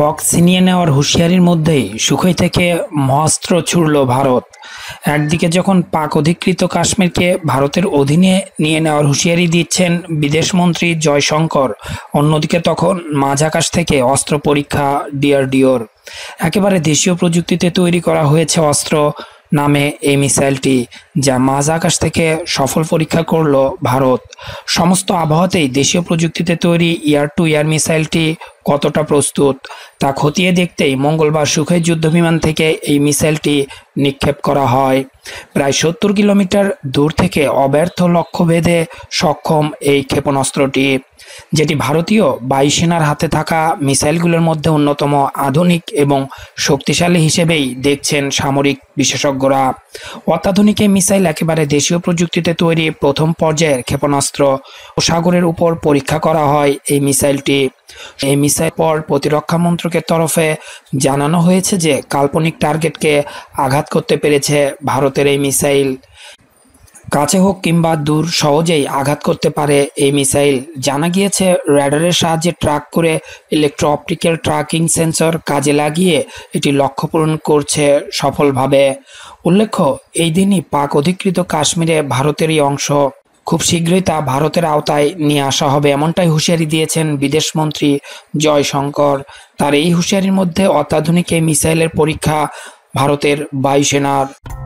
পক ছিনিয়ে নেওয়ার হুঁশিয়ারির মধ্যেই সুখই থেকে মহাস্ত্র ছুড়ল ভারত একদিকে যখন পাক অধিকৃত কাশ্মীরকে ভারতের অধীনে নিয়ে নেওয়ার হুঁশিয়ারি দিচ্ছেন বিদেশমন্ত্রী জয়শঙ্কর অন্যদিকে তখন মাঝাকাশ থেকে অস্ত্র পরীক্ষা ডিআরডিওর একেবারে দেশীয় প্রযুক্তিতে তৈরি করা হয়েছে অস্ত্র নামে এই মিসাইলটি যা মাঝ আকাশ থেকে সফল পরীক্ষা করল ভারত সমস্ত আবহাওয়াতেই দেশীয় প্রযুক্তিতে তৈরি এয়ার টু এয়ার মিসাইলটি কতটা প্রস্তুত তা খতিয়ে দেখতেই মঙ্গলবার সুখের যুদ্ধবিমান থেকে এই মিসাইলটি নিক্ষেপ করা হয় প্রায় সত্তর কিলোমিটার দূর থেকে অব্যর্থ লক্ষ্যভেদে সক্ষম এই ক্ষেপণাস্ত্রটি যেটি ভারতীয় বায়ুসেনার হাতে থাকা মিসাইলগুলোর মধ্যে অন্যতম আধুনিক এবং শক্তিশালী হিসেবেই দেখছেন সামরিক বিশেষজ্ঞরা অত্যাধুনিক এই মিসাইল একেবারে দেশীয় প্রযুক্তিতে তৈরি প্রথম পর্যায়ের ক্ষেপণাস্ত্র সাগরের উপর পরীক্ষা করা হয় এই মিসাইলটি এই মিসাইল পর প্রতিরক্ষা মন্ত্রকের তরফে জানানো হয়েছে যে কাল্পনিক টার্গেটকে আঘাত করতে পেরেছে ভারতের এই মিসাইল কাছে হোক কিংবা দূর সহজেই আঘাত করতে পারে এই মিসাইল জানা গিয়েছে র্যাডারের সাহায্যে ট্রাক করে ইলেকট্রো অপটিক্যাল ট্র্যাকিং সেন্সর কাজে লাগিয়ে এটি লক্ষ্য পূরণ করছে সফলভাবে উল্লেখ্য এই দিনই পাক অধিকৃত কাশ্মীরে ভারতেরই অংশ খুব শীঘ্রই তা ভারতের আওতায় নিয়ে আসা হবে এমনটাই হুঁশিয়ারি দিয়েছেন বিদেশমন্ত্রী জয়শঙ্কর তার এই হুঁশিয়ারির মধ্যে অত্যাধুনিক এই মিসাইলের পরীক্ষা ভারতের বায়ুসেনার